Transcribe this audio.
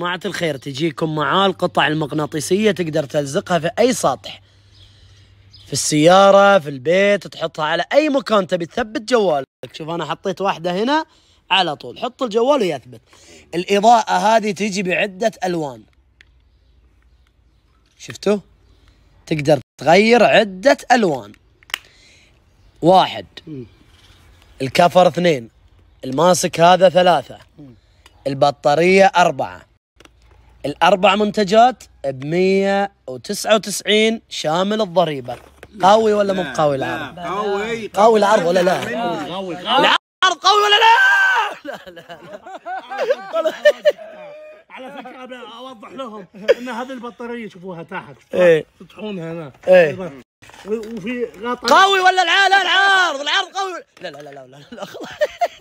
جماعة الخير تجيكم معاه القطع المغناطيسية تقدر تلزقها في أي سطح في السيارة في البيت تحطها على أي مكان تبي تثبت جوالك شوف أنا حطيت واحدة هنا على طول حط الجوال ويثبت الإضاءة هذه تجي بعدة ألوان شفتوا تقدر تغير عدة ألوان واحد الكفر اثنين الماسك هذا ثلاثة البطارية أربعة الاربع منتجات ب 199 شامل الضريبه قوي ولا مو قوي العرض؟ قوي قوي العرض ولا لا؟ قوي العرض قوي ولا لا؟ لا لا لا على فكره ابي اوضح لهم ان هذه البطاريه شوفوها تحت إيه. تطحونها هنا ايه وفي غطاء قوي ولا العال العرض العارض قوي لا لا لا لا لا, لا,